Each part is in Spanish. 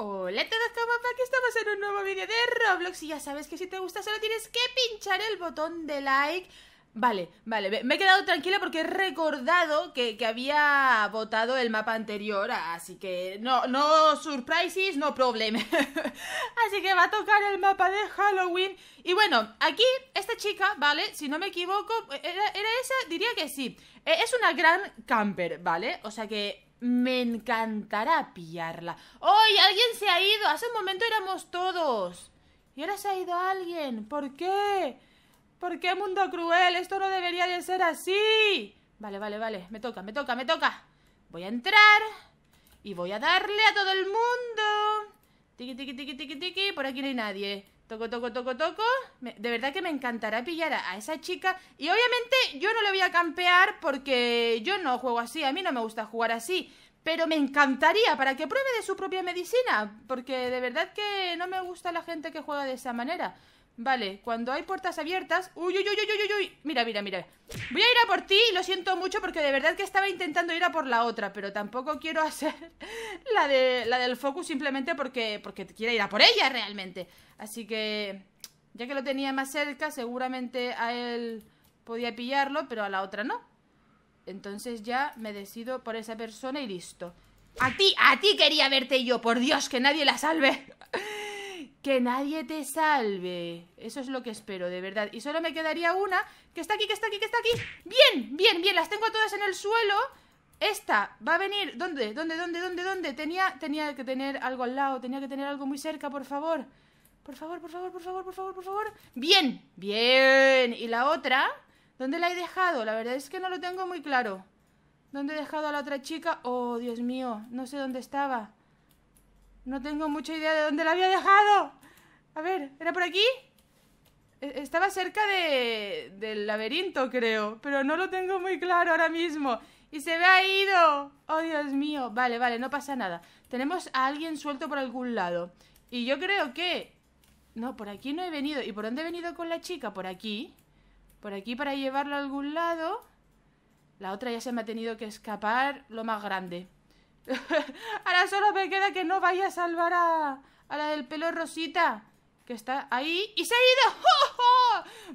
Hola a todos, ¿cómo Aquí estamos en un nuevo vídeo de Roblox y ya sabes que si te gusta solo tienes que pinchar el botón de like Vale, vale, me he quedado tranquila porque he recordado que, había votado el mapa anterior, así que no, no surprises, no problem. así que va a tocar el mapa de Halloween. Y bueno, aquí esta chica, ¿vale? Si no me equivoco, eh, ¿era, esa? Diría que sí. Eh, es una gran camper, ¿vale? O sea que me encantará pillarla. ¡Ay! alguien se ha ido! Hace un momento éramos todos. Y ahora se ha ido alguien. ¿Por qué? ¿Por qué mundo cruel? Esto no debería de ser así. Vale, vale, vale. Me toca, me toca, me toca. Voy a entrar. Y voy a darle a todo el mundo. Tiki, tiki, tiki, tiki, tiki. Por aquí no hay nadie. Toco, toco, toco, toco. de verdad que me encantará pillar a, esa chica. Y obviamente yo no le voy a campear porque yo no juego así. A mí no me gusta jugar así. Pero me encantaría para que pruebe de su propia medicina. Porque de verdad que no me gusta la gente que juega de esa manera. Vale, cuando hay puertas abiertas... ¡Uy, uy, uy, uy, uy, uy! Mira, mira, mira. Voy a ir a por ti, y lo siento mucho porque de verdad que estaba intentando ir a por la otra, pero tampoco quiero hacer la, de, la del focus simplemente porque, porque quiero ir a por ella realmente. Así que, ya que lo tenía más cerca, seguramente a él podía pillarlo, pero a la otra no. Entonces ya me decido por esa persona y listo. A ti, a ti quería verte yo, por Dios, que nadie la salve. Que nadie te salve. Eso es lo que espero, de verdad. Y solo me quedaría una que está aquí, que está aquí, que está aquí. Bien, bien, bien. Las tengo todas en el suelo. Esta va a venir. ¿Dónde? ¿Dónde? ¿Dónde? ¿Dónde? ¿Dónde? Tenía, tenía que tener algo al lado. Tenía que tener algo muy cerca, por favor. Por favor, por favor, por favor, por favor, por favor. Bien, bien. Y la otra, ¿dónde la he dejado? La verdad es que no lo tengo muy claro. ¿Dónde he dejado a la otra chica? Oh, Dios mío, no sé dónde estaba. No tengo mucha idea de dónde la había dejado. A ver, ¿era por aquí? E, estaba cerca de... del laberinto, creo. Pero no lo tengo muy claro ahora mismo. ¡Y se me ha ido! ¡Oh, Dios mío! Vale, vale, no pasa nada. Tenemos a alguien suelto por algún lado. Y yo creo que... No, por aquí no he venido. ¿Y por dónde he venido con la chica? Por aquí. Por aquí para llevarla a algún lado. La otra ya se me ha tenido que escapar lo más grande. Ahora solo me queda que no vaya a salvar a, a la del pelo rosita. Que está ahí y se ha ido.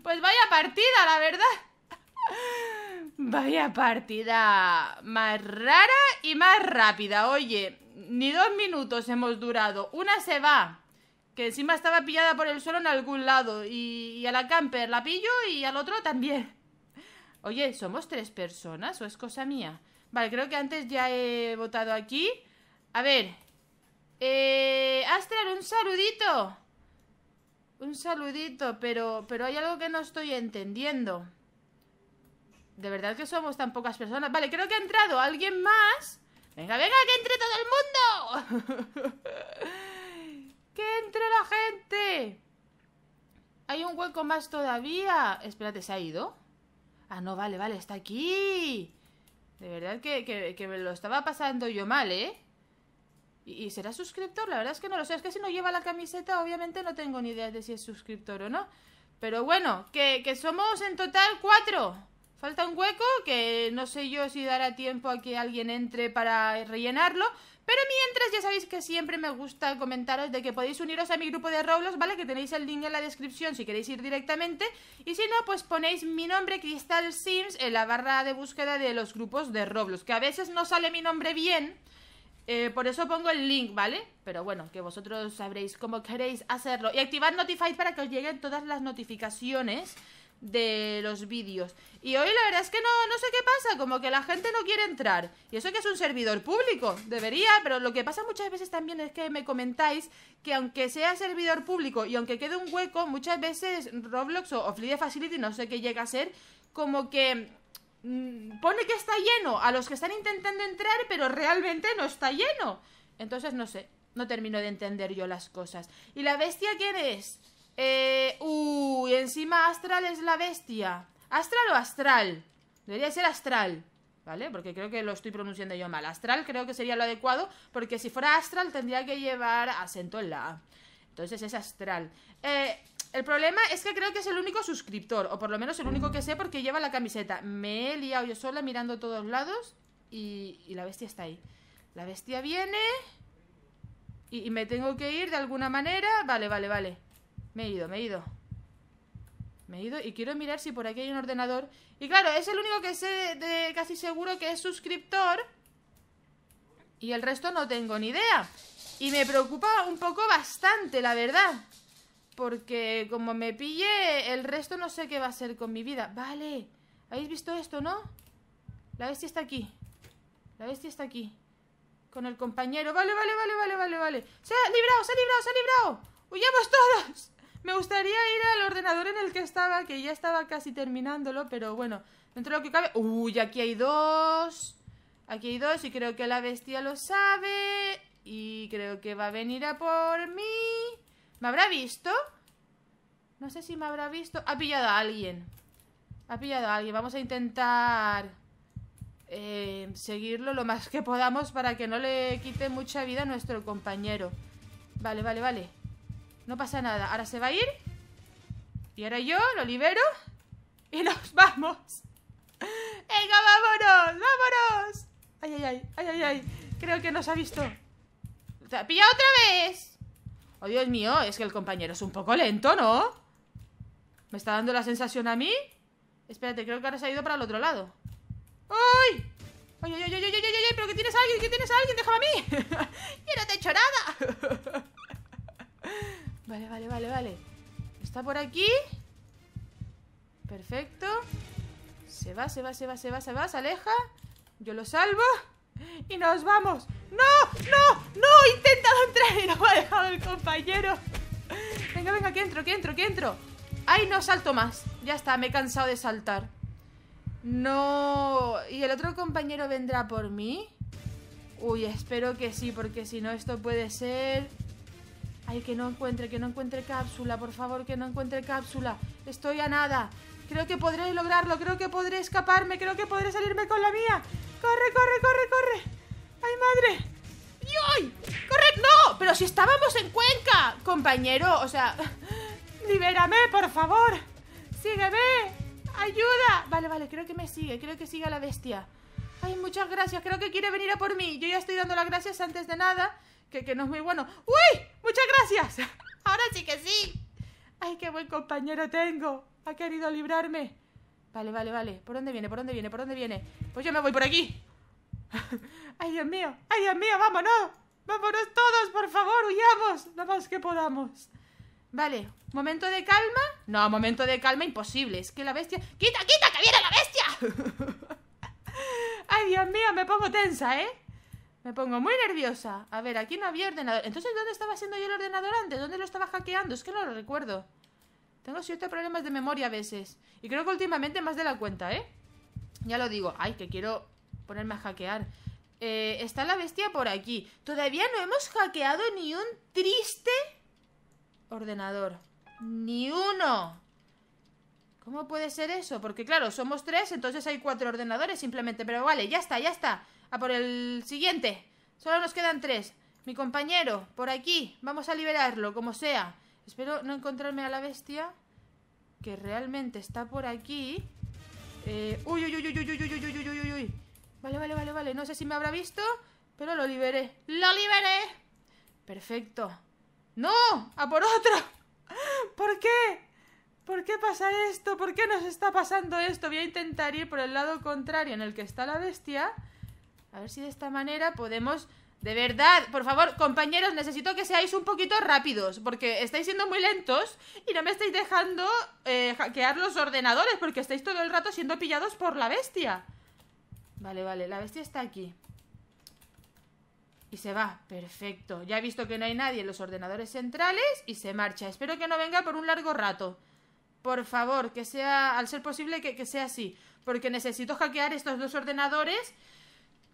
Pues vaya partida, la verdad. Vaya partida más rara y más rápida. Oye, ni dos minutos hemos durado. Una se va. Que encima estaba pillada por el suelo en algún lado. Y, y a la camper la pillo y al otro también. Oye, ¿somos tres personas o es cosa mía? Vale, creo que antes ya he votado aquí. A ver. Eh, Astral, un saludito. Un saludito, pero, pero hay algo que no estoy entendiendo. De verdad que somos tan pocas personas. Vale, creo que ha entrado alguien más. Venga, venga, que entre todo el mundo. que entre la gente. Hay un hueco más todavía. Espérate, ¿se ha ido? Ah, no, vale, vale, está aquí. De verdad que, me lo estaba pasando yo mal, ¿eh? ¿Y, será suscriptor? La verdad es que no lo sé. Es que si no lleva la camiseta, obviamente no tengo ni idea de si es suscriptor o no. Pero bueno, que, que somos en total cuatro. Falta un hueco que no sé yo si dará tiempo a que alguien entre para rellenarlo. Pero mientras ya sabéis que siempre me gusta comentaros de que podéis uniros a mi grupo de Roblox, ¿vale? Que tenéis el link en la descripción si queréis ir directamente. Y si no, pues ponéis mi nombre Crystal Sims en la barra de búsqueda de los grupos de Roblox. Que a veces no sale mi nombre bien. Eh, por eso pongo el link, ¿vale? Pero bueno, que vosotros sabréis cómo queréis hacerlo. Y activad Notify para que os lleguen todas las notificaciones de los vídeos. Y hoy la verdad es que no, no sé qué pasa, como que la gente no quiere entrar. Y eso que es un servidor público, debería, pero lo que pasa muchas veces también es que me comentáis que aunque sea servidor público y aunque quede un hueco, muchas veces Roblox o, o Facility, no sé qué llega a ser, como que mm, pone que está lleno a los que están intentando entrar, pero realmente no está lleno. Entonces, no sé, no termino de entender yo las cosas. ¿Y la bestia quién es? Eh, uy, encima Astral es la bestia. ¿Astral o Astral? Debería ser Astral. ¿Vale? Porque creo que lo estoy pronunciando yo mal. Astral creo que sería lo adecuado, porque si fuera astral tendría que llevar acento en la A. Entonces es astral. Eh, el problema es que creo que es el único suscriptor, o por lo menos el único que sé porque lleva la camiseta. Me he liado yo sola mirando todos lados y, la bestia está ahí. La bestia viene y me tengo que ir de alguna manera. Vale, vale, vale. Me he ido, me he ido. Me he ido y quiero mirar si por aquí hay un ordenador. Y claro, es el único que sé de casi seguro que es suscriptor. Y el resto no tengo ni idea. Y me preocupa un poco bastante, la verdad. Porque como me pille, el resto no sé qué va a ser con mi vida. Vale. ¿Habéis visto esto, no? La bestia está aquí. La bestia está aquí. Con el compañero. Vale, vale, vale, vale, vale, vale. ¡Se ha librado, se ha librado, se ha librado! ¡Huyamos todos! Me gustaría ir al ordenador en el que estaba, que ya estaba casi terminándolo, pero bueno, dentro de lo que cabe... Uy, aquí hay dos. Aquí hay dos y creo que la bestia lo sabe. Y creo que va a venir a por mí. ¿Me habrá visto? No sé si me habrá visto. Ha pillado a alguien. Ha pillado a alguien. Vamos a intentar eh, seguirlo lo más que podamos para que no le quite mucha vida a nuestro compañero. Vale, vale, vale. No pasa nada. Ahora se va a ir. Y ahora yo lo libero. Y nos vamos. ¡Venga, vámonos! ¡Vámonos! Ay, ay, ay, ay, ay, ay. Creo que nos ha visto. ¡Te ha pillado otra vez! Oh, Dios mío, es que el compañero es un poco lento, ¿no? ¿Me está dando la sensación a mí? Espérate, creo que ahora se ha ido para el otro lado. ¡Ay! ¡Ay, ay, ay, ay, ay, ay! ay! pero que tienes a alguien! ¡Que tienes a alguien! ¡Déjame a mí! ¡Yo no te he hecho nada! Vale, vale, vale, vale. Está por aquí. Perfecto. Se va, se va, se va, se va, se va, se aleja. Yo lo salvo. Y nos vamos. ¡No! ¡No! ¡No! He intentado entrar y no me ha dejado el compañero. Venga, venga, que entro, que entro, que entro. Ay, no salto más. Ya está, me he cansado de saltar. No. ¿Y el otro compañero vendrá por mí? Uy, espero que sí, porque si no esto puede ser que no encuentre, que no encuentre cápsula, por favor, que no encuentre cápsula. Estoy a nada. Creo que podré lograrlo, creo que podré escaparme, creo que podré salirme con la mía. Corre, corre, corre, corre. Ay, madre. ¡Yoy! ¡Corre! ¡No! Pero si estábamos en Cuenca, compañero. O sea, libérame, por favor. Sígueme. ¡Ayuda! Vale, vale, creo que me sigue, creo que sigue la bestia. Ay, muchas gracias, creo que quiere venir a por mí. Yo ya estoy dando las gracias antes de nada que, no es muy bueno. ¡Uy! Muchas gracias. Ahora sí que sí. ¡Ay, qué buen compañero tengo! Ha querido librarme. Vale, vale, vale. ¿Por dónde viene? ¿Por dónde viene? ¿Por dónde viene? Pues yo me voy por aquí. ¡Ay, Dios mío! ¡Ay, Dios mío! ¡Vámonos! ¡Vámonos todos, por favor! ¡Huyamos! Lo más que podamos. Vale, momento de calma. No, momento de calma imposible. Es que la bestia. ¡Quita, quita! ¡Que viene la bestia! ¡Ay, Dios mío! Me pongo tensa, ¿eh? Me pongo muy nerviosa. A ver, aquí no había ordenador. Entonces, ¿dónde estaba haciendo yo el ordenador antes? ¿Dónde lo estaba hackeando? Es que no lo recuerdo. Tengo ciertos problemas de memoria a veces. Y creo que últimamente más de la cuenta, ¿eh? Ya lo digo. Ay, que quiero ponerme a hackear. Eh, está la bestia por aquí. Todavía no hemos hackeado ni un triste ordenador. Ni uno. ¿Cómo puede ser eso? Porque claro, somos tres, entonces hay cuatro ordenadores simplemente. Pero vale, ya está, ya está. A ah, por el siguiente. Solo nos quedan tres. Mi compañero, por aquí. Vamos a liberarlo, como sea. Espero no encontrarme a la bestia. Que realmente está por aquí. uy, eh, uy, uy, uy, uy, uy, uy, uy, uy, uy, uy. Vale, vale, vale, vale. No sé si me habrá visto, pero lo liberé. ¡Lo liberé! Perfecto. ¡No! ¡A por otro! ¿Por qué? ¿Por qué pasa esto? ¿Por qué nos está pasando esto? Voy a intentar ir por el lado contrario en el que está la bestia. A ver si de esta manera podemos... De verdad, por favor, compañeros, necesito que seáis un poquito rápidos, porque estáis siendo muy lentos y no me estáis dejando eh, hackear los ordenadores, porque estáis todo el rato siendo pillados por la bestia. Vale, vale, la bestia está aquí. Y se va, perfecto. Ya he visto que no hay nadie en los ordenadores centrales y se marcha. Espero que no venga por un largo rato. Por favor, que sea, al ser posible, que, que sea así. Porque necesito hackear estos dos ordenadores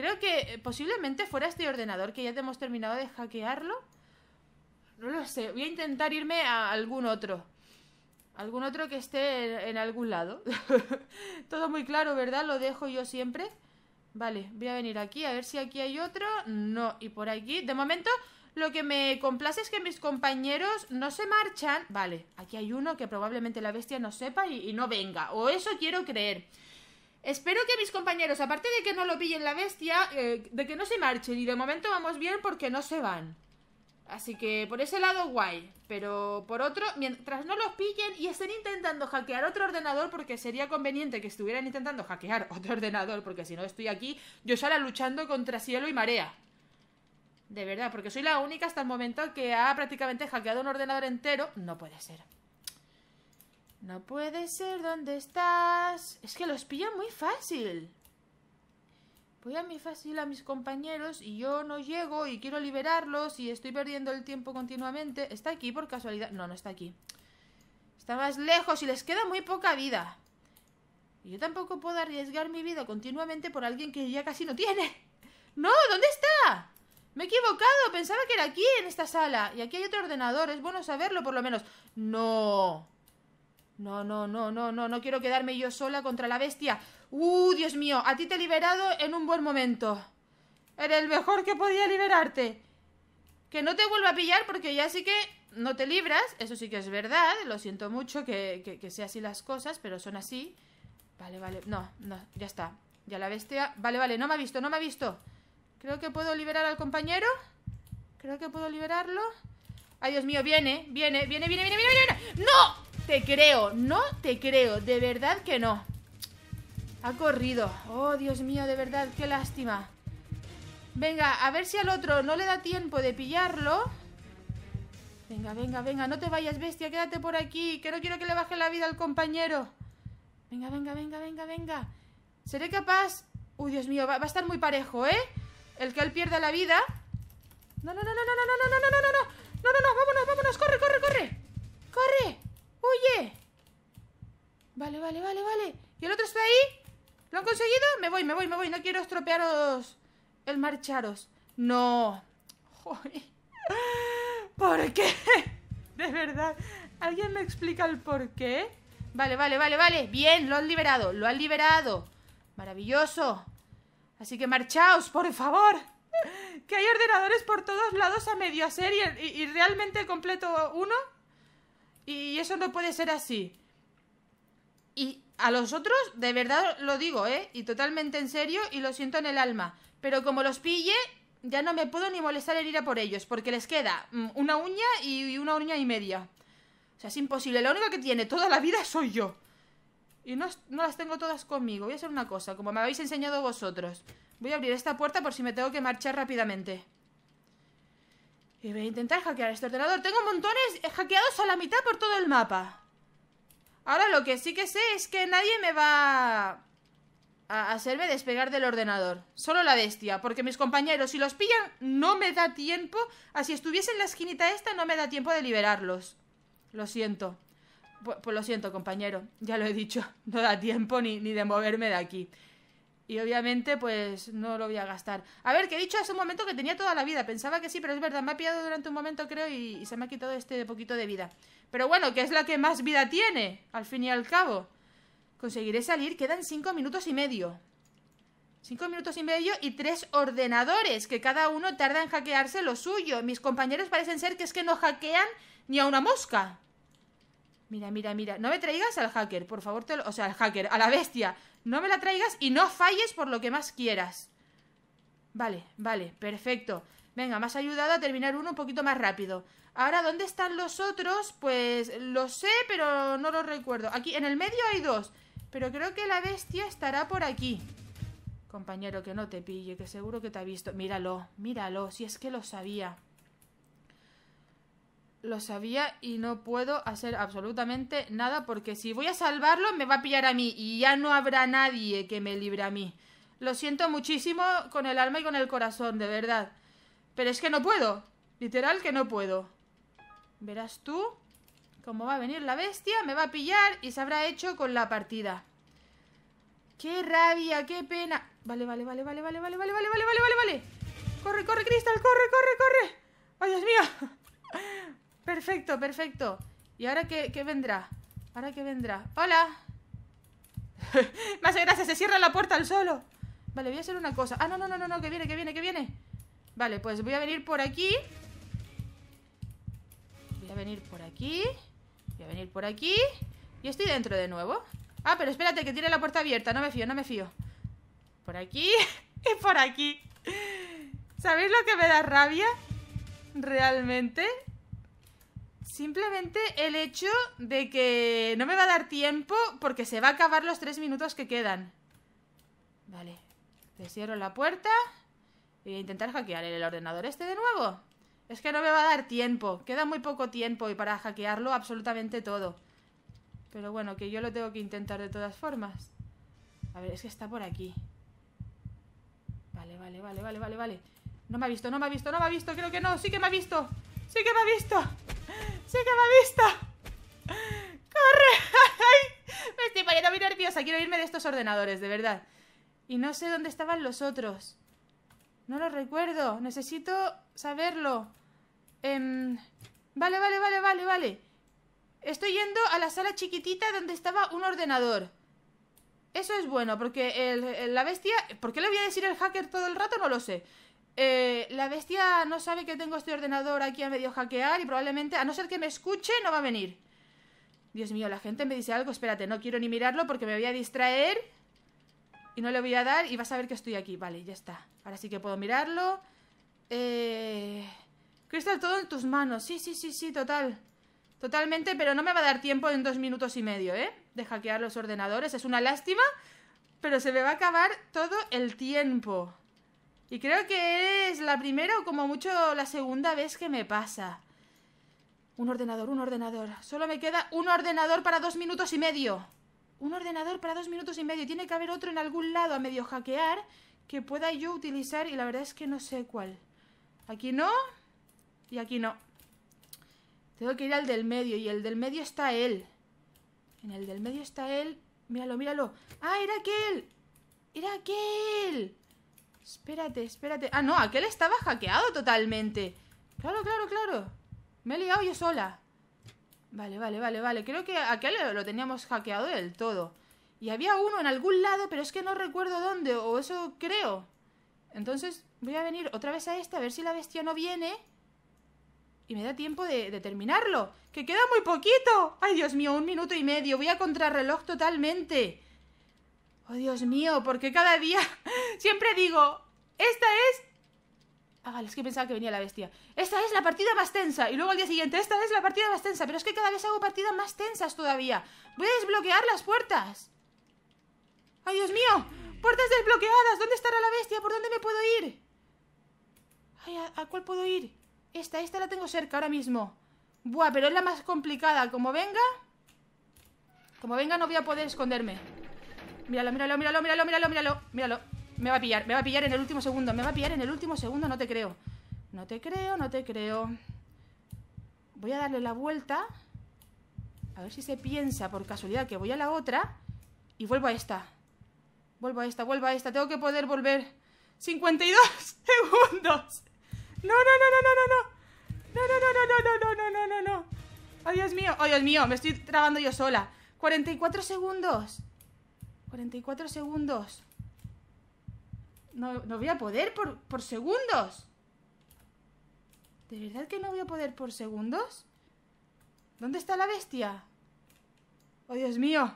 Creo que eh, posiblemente fuera este ordenador que ya hemos terminado de hackearlo. No lo sé. Voy a intentar irme a algún otro. Algún otro que esté en, algún lado. Todo muy claro, ¿verdad? Lo dejo yo siempre. Vale, voy a venir aquí a ver si aquí hay otro. No, y por aquí. De momento, lo que me complace es que mis compañeros no se marchan. Vale, aquí hay uno que probablemente la bestia no sepa y no venga. O eso quiero creer. Espero que mis compañeros, aparte de que no lo pillen la bestia, eh, de que no se marchen y de momento vamos bien porque no se van. Así que por ese lado guay, pero por otro, mientras no los pillen y estén intentando hackear otro ordenador, porque sería conveniente que estuvieran intentando hackear otro ordenador, porque si no estoy aquí, yo estaré luchando contra cielo y marea. De verdad, porque soy la única hasta el momento que ha prácticamente hackeado un ordenador entero, no puede ser. No puede ser, ¿dónde estás? Es que los pillan muy fácil. Voy a mi fácil a mis compañeros y yo no llego y quiero liberarlos y estoy perdiendo el tiempo continuamente. ¿Está aquí por casualidad? No, no está aquí. Está más lejos y les queda muy poca vida. Y yo tampoco puedo arriesgar mi vida continuamente por alguien que ya casi no tiene. ¡No! ¿Dónde está? Me he equivocado. Pensaba que era aquí, en esta sala. Y aquí hay otro ordenador. Es bueno saberlo, por lo menos. ¡No! No, no, no, no, no, no quiero quedarme yo sola contra la bestia. ¡Uh, Dios mío! A ti te he liberado en un buen momento. Era el mejor que podía liberarte. Que no te vuelva a pillar porque ya sí que no te libras. Eso sí que es verdad. Lo siento mucho que, que, sea así las cosas, pero son así. Vale, vale. No, no, ya está. Ya la bestia... Vale, vale, no me ha visto, no me ha visto. Creo que puedo liberar al compañero. Creo que puedo liberarlo. Ay, Dios mío, viene, viene, viene, viene, viene, viene, viene. ¡No! te creo, no te creo, de verdad que no. Ha corrido. Oh, Dios mío, de verdad, qué lástima. Venga, a ver si al otro no le da tiempo de pillarlo. Venga, venga, venga, no te vayas, bestia, quédate por aquí, que no quiero que le baje la vida al compañero. Venga, venga, venga, venga, venga. Seré capaz... Uy, Dios mío, va, a estar muy parejo, ¿eh? El que él pierda la vida... No, no, no, no, no, no, no, no, no, no, no, no, no, no, no, no, no, corre, corre, corre. Corre. Oye, Vale, vale, vale, vale. ¿Y el otro está ahí? ¿Lo han conseguido? Me voy, me voy, me voy. No quiero estropearos el marcharos. No. ¿Por qué? De verdad. ¿Alguien me explica el por qué? Vale, vale, vale, vale. Bien, lo han liberado. Lo han liberado. Maravilloso. Así que marchaos, por favor. Que hay ordenadores por todos lados a medio hacer y realmente completo uno y eso no puede ser así. Y a los otros, de verdad lo digo, ¿eh? Y totalmente en serio y lo siento en el alma. Pero como los pille, ya no me puedo ni molestar en ir a por ellos, porque les queda mm, una uña y una uña y media. O sea, es imposible. La única que tiene toda la vida soy yo. Y no, no las tengo todas conmigo. Voy a hacer una cosa, como me habéis enseñado vosotros. Voy a abrir esta puerta por si me tengo que marchar rápidamente. Y voy a intentar hackear este ordenador. Tengo montones hackeados a la mitad por todo el mapa. Ahora lo que sí que sé es que nadie me va a hacerme despegar del ordenador. Solo la bestia, porque mis compañeros, si los pillan, no me da tiempo. Ah, si estuviese en la esquinita esta, no me da tiempo de liberarlos. Lo siento. Pues, lo siento, compañero. Ya lo he dicho. No da tiempo ni, ni de moverme de aquí. Y obviamente, pues no lo voy a gastar. A ver, que he dicho hace un momento que tenía toda la vida. Pensaba que sí, pero es verdad, me ha pillado durante un momento, creo, y, se me ha quitado este poquito de vida. Pero bueno, que es la que más vida tiene, al fin y al cabo. Conseguiré salir, quedan cinco minutos y medio. Cinco minutos y medio y tres ordenadores, que cada uno tarda en hackearse lo suyo. Mis compañeros parecen ser que es que no hackean ni a una mosca. Mira, mira, mira. No me traigas al hacker, por favor. O sea, al hacker, a la bestia. No me la traigas y no falles por lo que más quieras. Vale, vale, perfecto. Venga, me has ayudado a terminar uno un poquito más rápido. Ahora, ¿dónde están los otros? Pues lo sé, pero no lo recuerdo. Aquí, en el medio hay dos. Pero creo que la bestia estará por aquí. Compañero, que no te pille, que seguro que te ha visto. Míralo, míralo, si es que lo sabía. Lo sabía y no puedo hacer absolutamente nada porque si voy a salvarlo me va a pillar a mí y ya no habrá nadie que me libre a mí. Lo siento muchísimo con el alma y con el corazón, de verdad. Pero es que no puedo. Literal que no puedo. Verás tú cómo va a venir la bestia, me va a pillar y se habrá hecho con la partida. ¡Qué rabia, qué pena! Vale, vale, vale, vale, vale, vale, vale, vale, vale, vale, vale, vale. Corre, corre, Crystal, corre, corre, corre. ¡Ay, Dios mío! Perfecto, perfecto. ¿Y ahora qué, vendrá? ¿Ahora qué vendrá? ¡Hola! Más gracias. se cierra la puerta al solo. Vale, voy a hacer una cosa. Ah, no, no, no, no, no, que viene, que viene, que viene. Vale, pues voy a venir por aquí. Voy a venir por aquí. Voy a venir por aquí. Y estoy dentro de nuevo. Ah, pero espérate, que tiene la puerta abierta. No me fío, no me fío. Por aquí y por aquí. ¿Sabéis lo que me da rabia? Realmente Simplemente el hecho de que no me va a dar tiempo porque se va a acabar los tres minutos que quedan. Vale. Te cierro la puerta. Y voy a intentar hackear el ordenador este de nuevo. Es que no me va a dar tiempo. Queda muy poco tiempo y para hackearlo absolutamente todo. Pero bueno, que yo lo tengo que intentar de todas formas. A ver, es que está por aquí. Vale, vale, vale, vale, vale, vale. No me ha visto, no me ha visto, no me ha visto. Creo que no. Sí que me ha visto. Sí que me ha visto me ha visto ¡Corre! Me estoy poniendo muy nerviosa. Quiero irme de estos ordenadores, de verdad. Y no sé dónde estaban los otros. No lo recuerdo. Necesito saberlo. vale, vale, vale, vale, vale. Estoy yendo a la sala chiquitita donde estaba un ordenador. Eso es bueno, porque la bestia... ¿Por qué le voy a decir el hacker todo el rato? No lo sé. Eh, la bestia no sabe que tengo este ordenador aquí a medio hackear y probablemente, a no ser que me escuche, no va a venir. Dios mío, la gente me dice algo, espérate, no quiero ni mirarlo porque me voy a distraer y no le voy a dar y vas a ver que estoy aquí. Vale, ya está. Ahora sí que puedo mirarlo. Eh... Crystal, todo en tus manos. Sí, sí, sí, sí, total. Totalmente, pero no me va a dar tiempo en dos minutos y medio, ¿eh? De hackear los ordenadores. Es una lástima, pero se me va a acabar todo el tiempo. Y creo que es la primera o como mucho la segunda vez que me pasa. Un ordenador, un ordenador. Solo me queda un ordenador para dos minutos y medio. Un ordenador para dos minutos y medio. Tiene que haber otro en algún lado a medio hackear que pueda yo utilizar y la verdad es que no sé cuál. Aquí no y aquí no. Tengo que ir al del medio y el del medio está él. En el del medio está él. Míralo, míralo. ¡Ah, era aquel! ¡Era aquel! Espérate, espérate. Ah, no, aquel estaba hackeado totalmente. Claro, claro, claro. Me he liado yo sola. Vale, vale, vale, vale. Creo que aquel lo teníamos hackeado del todo. Y había uno en algún lado, pero es que no recuerdo dónde, o eso creo. Entonces voy a venir otra vez a este a ver si la bestia no viene. Y me da tiempo de, de terminarlo. ¡Que queda muy poquito! ¡Ay, Dios mío! Un minuto y medio. Voy a contrarreloj totalmente. Oh, Dios mío, porque cada día siempre digo, esta es... Ah, es que pensaba que venía la bestia. Esta es la partida más tensa. Y luego al día siguiente, esta es la partida más tensa. Pero es que cada vez hago partidas más tensas todavía. Voy a desbloquear las puertas. ¡Ay, Dios mío! ¡Puertas desbloqueadas! ¿Dónde estará la bestia? ¿Por dónde me puedo ir? ¿a, ¿a, cuál puedo ir? Esta, esta la tengo cerca ahora mismo. Buah, pero es la más complicada. Como venga... Como venga no voy a poder esconderme. Míralo, míralo, míralo, míralo, míralo, míralo, míralo. Me va a pillar, me va a pillar en el último segundo, me va a pillar en el último segundo, no te creo. No te creo, no te creo. Voy a darle la vuelta. A ver si se piensa por casualidad que voy a la otra y vuelvo a esta. Vuelvo a esta, vuelvo a esta. Tengo que poder volver. 52 segundos. No, no, no, no, no, no, no. No, no, no, no, no, no, no, no, no, no. Oh, Dios mío. Oh, Dios mío. Me estoy trabando yo sola. 44 segundos. 44 segundos. No, voy a poder por, segundos. ¿De verdad que no voy a poder por segundos? ¿Dónde está la bestia? ¡Oh, Dios mío!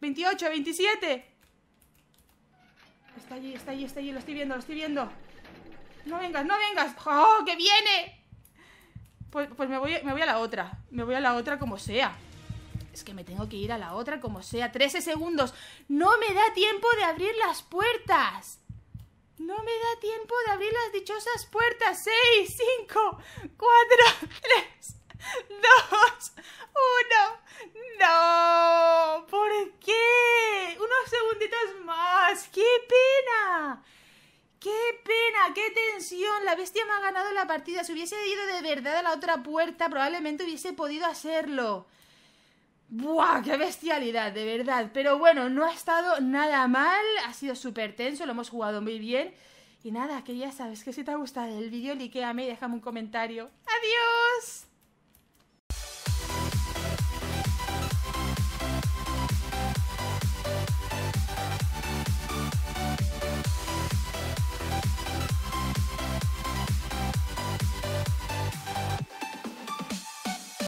¡28, 27! Está allí, está allí, está allí. Lo estoy viendo, lo estoy viendo. ¡No vengas, no vengas! ¡Oh, que viene! Pues, pues me, voy, me voy a la otra. Me voy a la otra como sea es que me tengo que ir a la otra como sea. 13 segundos. No me da tiempo de abrir las puertas. No me da tiempo de abrir las dichosas puertas. Seis, cinco, cuatro, tres, dos, uno. No. ¿Por qué? Unos segunditos más. ¡Qué pena! ¡Qué pena! ¡Qué tensión! La bestia me ha ganado la partida. Si hubiese ido de verdad a la otra puerta, probablemente hubiese podido hacerlo. ¡Buah! ¡Qué bestialidad! De verdad. Pero bueno, no ha estado nada mal. Ha sido súper tenso, lo hemos jugado muy bien. Y nada, que ya sabes que si te ha gustado el vídeo, likeame y déjame un comentario. ¡Adiós!